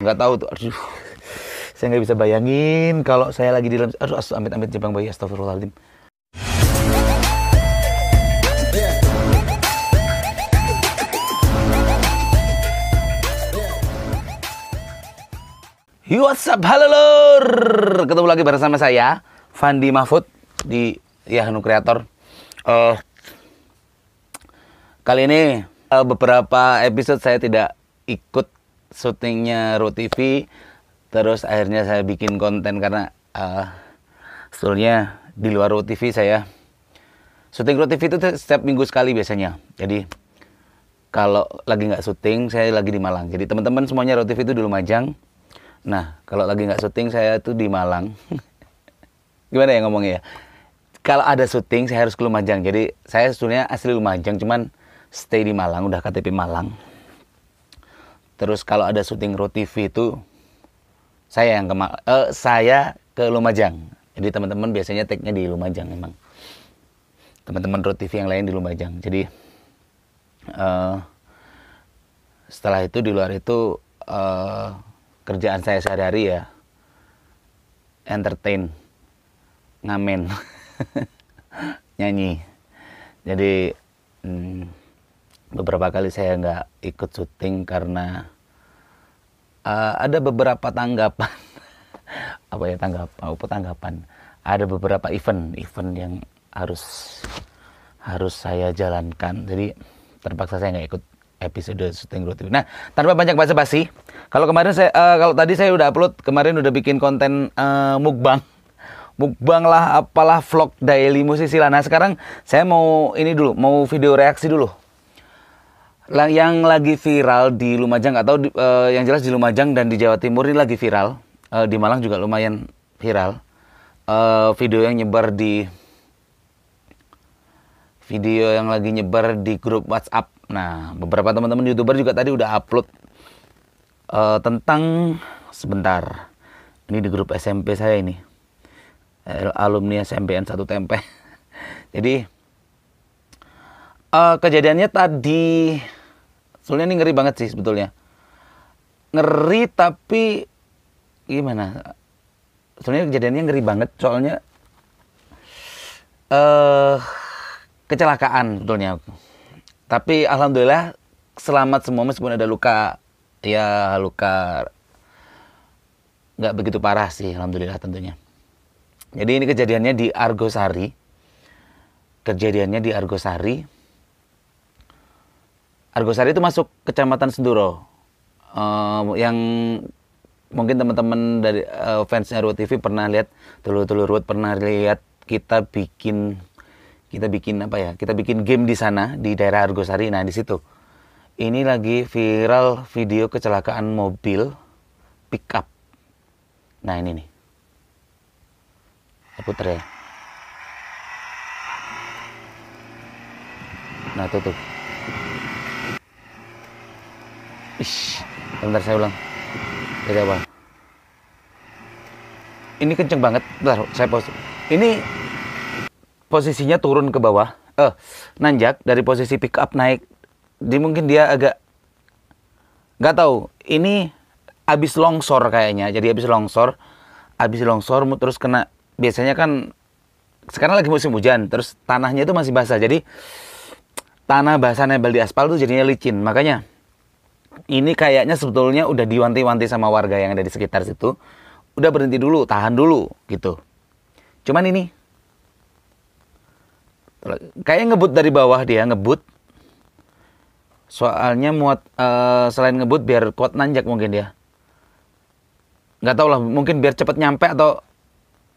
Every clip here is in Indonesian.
nggak tahu tuh aduh saya nggak bisa bayangin kalau saya lagi di dalam aduh asu amit amit jepang bayi astagfirullahaladzim Yo, what's up? Halo lor. Ketemu lagi bersama saya Fandi Mahfud di Yahnu Creator. Uh, kali ini uh, beberapa episode saya tidak ikut syutingnya Ru TV terus akhirnya saya bikin konten karena uh, sebetulnya di luar Ru TV saya syuting Ru TV itu setiap minggu sekali biasanya jadi kalau lagi nggak syuting saya lagi di Malang jadi teman-teman semuanya Ru TV itu di Lumajang nah kalau lagi nggak syuting saya tuh di Malang gimana ya ngomongnya ya kalau ada syuting saya harus ke Lumajang jadi saya sebetulnya asli Lumajang cuman stay di Malang udah KTP Malang Terus kalau ada syuting Road TV itu saya yang ke eh, saya ke Lumajang. Jadi teman-teman biasanya tag-nya di Lumajang memang Teman-teman Road TV yang lain di Lumajang. Jadi eh, setelah itu di luar itu eh, kerjaan saya sehari-hari ya entertain, ngamen, nyanyi. Jadi hmm, beberapa kali saya nggak ikut syuting karena uh, ada beberapa tanggapan apa ya tanggapan? apa tanggapan ada beberapa event event yang harus harus saya jalankan jadi terpaksa saya nggak ikut episode syuting rutin. Nah, tanpa banyak basa-basi, kalau kemarin saya uh, kalau tadi saya udah upload, kemarin udah bikin konten uh, mukbang. Mukbang lah apalah vlog daily musisi lah. Nah, sekarang saya mau ini dulu, mau video reaksi dulu yang lagi viral di Lumajang atau di, uh, yang jelas di Lumajang dan di Jawa Timur ini lagi viral uh, di Malang juga lumayan viral uh, video yang nyebar di video yang lagi nyebar di grup WhatsApp nah beberapa teman-teman youtuber juga tadi udah upload uh, tentang sebentar ini di grup SMP saya ini alumni SMPN satu tempe jadi uh, kejadiannya tadi Soalnya ini ngeri banget sih sebetulnya. Ngeri tapi gimana? Soalnya kejadiannya ngeri banget. Soalnya eh uh, kecelakaan sebetulnya. Tapi alhamdulillah selamat semua meskipun ada luka ya luka nggak begitu parah sih alhamdulillah tentunya. Jadi ini kejadiannya di Argosari. Kejadiannya di Argosari Argosari itu masuk kecamatan Senduro. Uh, eh, yang mungkin teman-teman dari uh, eh, fansnya Ruwet TV pernah lihat telur-telur Ruwet pernah lihat kita bikin kita bikin apa ya kita bikin game di sana di daerah Argosari nah di situ ini lagi viral video kecelakaan mobil pickup nah ini nih putri. ya nah tutup. Ish, bentar saya ulang. Dari awal. Ini kenceng banget. Bentar, saya pos, Ini posisinya turun ke bawah. Eh, nanjak dari posisi pick up naik. Jadi mungkin dia agak nggak tahu. Ini habis longsor kayaknya. Jadi habis longsor, habis longsor terus kena biasanya kan sekarang lagi musim hujan, terus tanahnya itu masih basah. Jadi tanah basah nempel di aspal tuh jadinya licin. Makanya ini kayaknya sebetulnya udah diwanti-wanti sama warga yang ada di sekitar situ. Udah berhenti dulu, tahan dulu gitu. Cuman ini kayak ngebut dari bawah dia ngebut. Soalnya muat uh, selain ngebut biar kuat nanjak mungkin dia. Gak tau lah, mungkin biar cepet nyampe atau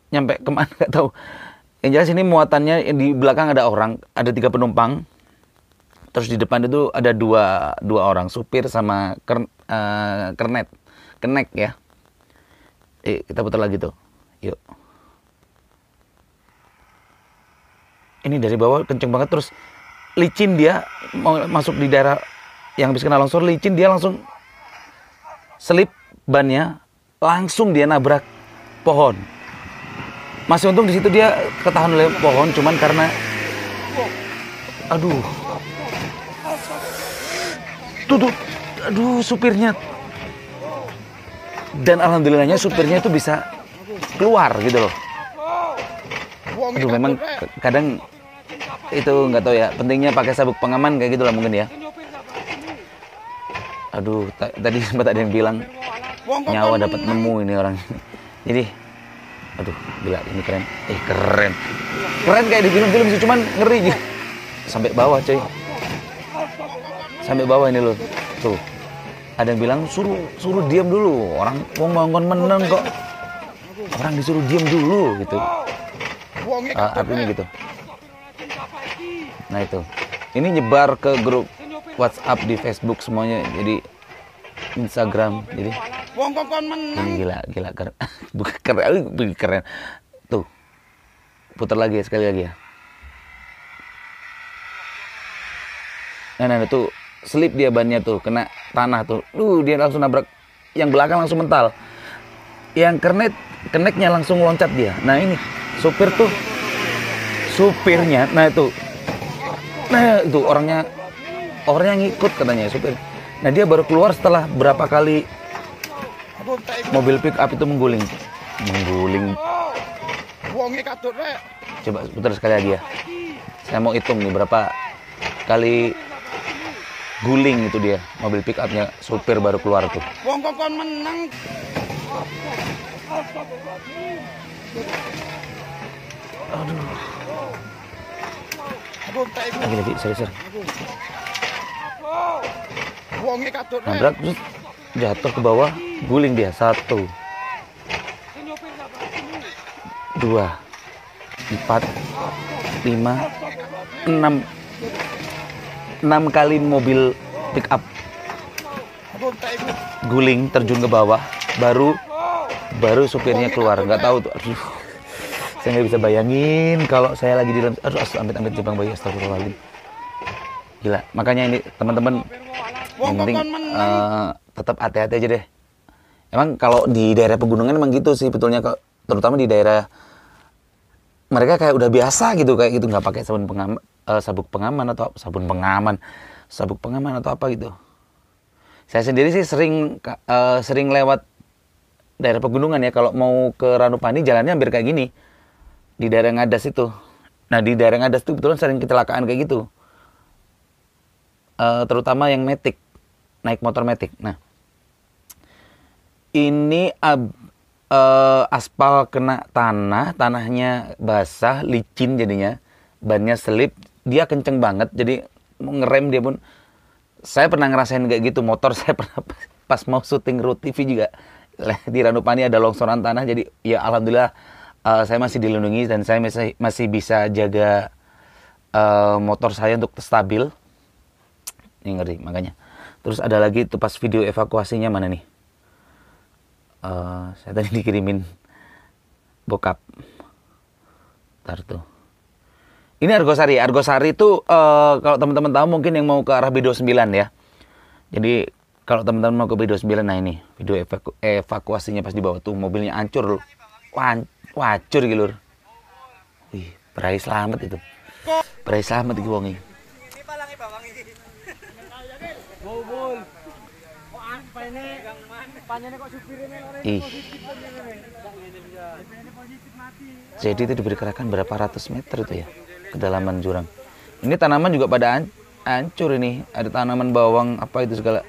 nyampe kemana gak tau. Yang jelas ini muatannya di belakang ada orang, ada tiga penumpang terus di depan itu ada dua dua orang supir sama ker, uh, kernet kenek ya eh, kita putar lagi tuh yuk ini dari bawah kenceng banget terus licin dia mau masuk di daerah yang habis kena longsor licin dia langsung selip bannya langsung dia nabrak pohon masih untung di situ dia ketahan oleh pohon cuman karena aduh tuh tuh aduh supirnya dan alhamdulillahnya supirnya itu bisa keluar gitu loh aduh memang kadang itu nggak tahu ya pentingnya pakai sabuk pengaman kayak gitulah mungkin ya aduh tadi sempat ada yang bilang nyawa dapat nemu ini orang jadi aduh gila ini keren eh keren keren kayak di film-film sih cuman ngeri gitu sampai bawah cuy sampai bawah ini loh tuh ada yang bilang suruh suruh diam dulu orang wong bangun meneng kok orang disuruh diam dulu gitu uh, artinya eh. gitu nah itu ini nyebar ke grup WhatsApp di Facebook semuanya jadi Instagram jadi ini hmm, gila gila keren eh, keren tuh putar lagi ya, sekali lagi ya nah nah itu nah, selip dia bannya tuh kena tanah tuh duh dia langsung nabrak yang belakang langsung mental yang kernet keneknya langsung loncat dia nah ini supir tuh supirnya nah itu nah itu orangnya orangnya ngikut katanya supir nah dia baru keluar setelah berapa kali mobil pick up itu mengguling mengguling coba putar sekali lagi ya saya mau hitung nih berapa kali guling itu dia mobil pick upnya supir baru keluar tuh wong kokon menang aduh lagi lagi sorry seri nabrak terus jatuh ke bawah guling dia satu dua empat lima enam enam kali mobil pick up guling terjun ke bawah baru baru supirnya keluar nggak tahu tuh aduh saya nggak bisa bayangin kalau saya lagi di dalam aduh amit amit jepang bayi astagfirullahaladzim gila makanya ini teman-teman penting uh, tetap hati-hati aja deh emang kalau di daerah pegunungan emang gitu sih betulnya kok terutama di daerah mereka kayak udah biasa gitu kayak gitu nggak pakai sabun pengaman uh, sabuk pengaman atau sabun pengaman sabuk pengaman atau apa gitu saya sendiri sih sering uh, sering lewat daerah pegunungan ya kalau mau ke Ranupani jalannya hampir kayak gini di daerah Ngadas itu nah di daerah Ngadas itu betulan sering kecelakaan kayak gitu uh, terutama yang metik naik motor metik nah ini ab, uh, aspal kena tanah tanahnya basah licin jadinya bannya selip dia kenceng banget jadi ngerem dia pun saya pernah ngerasain kayak gitu motor saya pernah pas mau syuting root TV juga di Ranupani ada longsoran tanah jadi ya alhamdulillah uh, saya masih dilindungi dan saya masih masih bisa jaga uh, motor saya untuk stabil ini ngeri makanya terus ada lagi itu pas video evakuasinya mana nih uh, saya tadi dikirimin bokap ntar tuh ini Argosari. Argosari itu uh, eh, kalau teman-teman tahu mungkin yang mau ke arah B29 ya. Jadi kalau teman-teman mau ke B29 nah ini video evaku evakuasinya pas di bawah tuh mobilnya hancur loh. Wan gitu lur. Wih, berai selamat itu. Berai selamat iki wong Ih. Jadi itu diberi berapa ratus meter itu ya? kedalaman jurang ini tanaman juga pada hancur ini ada tanaman bawang apa itu segala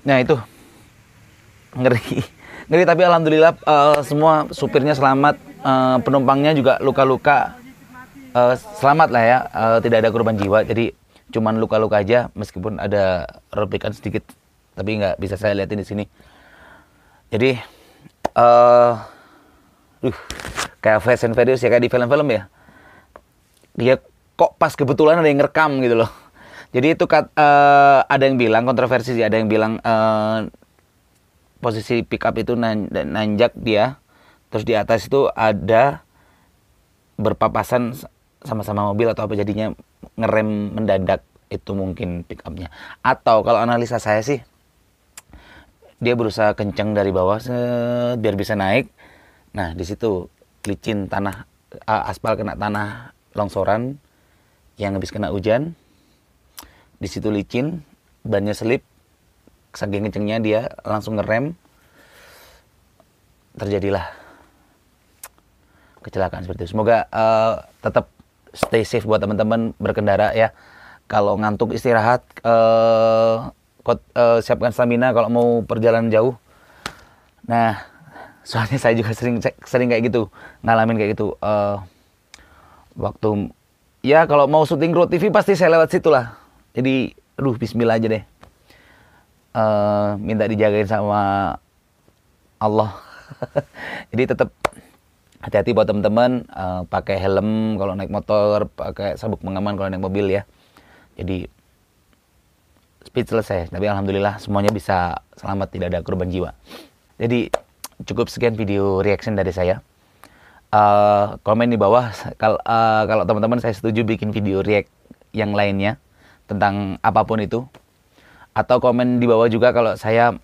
nah itu ngeri ngeri tapi alhamdulillah uh, semua supirnya selamat uh, penumpangnya juga luka-luka uh, selamat lah ya uh, tidak ada korban jiwa jadi cuman luka-luka aja meskipun ada robekan sedikit tapi nggak bisa saya lihatin di sini jadi uh, uh, kayak Fast and Furious ya kayak di film-film ya dia kok pas kebetulan ada yang ngerekam gitu loh. Jadi itu kat, uh, ada yang bilang kontroversi sih, ada yang bilang uh, posisi pickup itu nan, nanjak dia, terus di atas itu ada berpapasan sama-sama mobil atau apa jadinya ngerem mendadak itu mungkin pickupnya Atau kalau analisa saya sih dia berusaha kenceng dari bawah se biar bisa naik. Nah di situ licin tanah uh, aspal kena tanah longsoran yang habis kena hujan di situ licin bannya selip saking kencengnya dia langsung ngerem terjadilah kecelakaan seperti itu semoga uh, tetap stay safe buat teman-teman berkendara ya kalau ngantuk istirahat uh, uh, siapkan stamina kalau mau perjalanan jauh nah soalnya saya juga sering sering kayak gitu ngalamin kayak gitu uh, waktu ya kalau mau syuting Grow TV pasti saya lewat situ lah jadi aduh Bismillah aja deh uh, minta dijagain sama Allah jadi tetap hati-hati buat teman-teman uh, eh, pakai helm kalau naik motor pakai sabuk pengaman kalau naik mobil ya jadi speed selesai. tapi alhamdulillah semuanya bisa selamat tidak ada korban jiwa jadi cukup sekian video reaction dari saya Eh, komen di bawah kalau uh, eh, kalau teman-teman saya setuju bikin video react yang lainnya tentang apapun itu atau komen di bawah juga kalau saya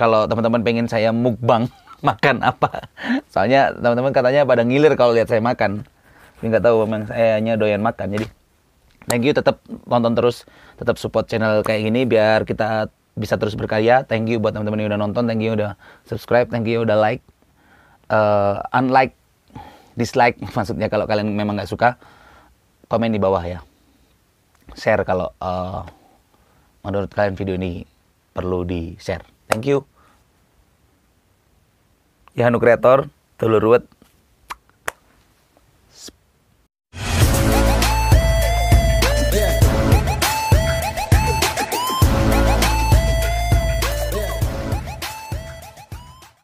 kalau teman-teman pengen saya mukbang makan apa soalnya teman-teman katanya pada ngilir kalau lihat saya makan tapi nggak tahu memang saya hanya doyan makan jadi thank you tetap nonton terus tetap support channel kayak gini biar kita bisa terus berkarya thank you buat teman-teman yang udah nonton thank you udah subscribe thank you udah like uh, unlike dislike maksudnya kalau kalian memang nggak suka komen di bawah ya share kalau uh, menurut kalian video ini perlu di share thank you Yahanu Creator, Telur Ruwet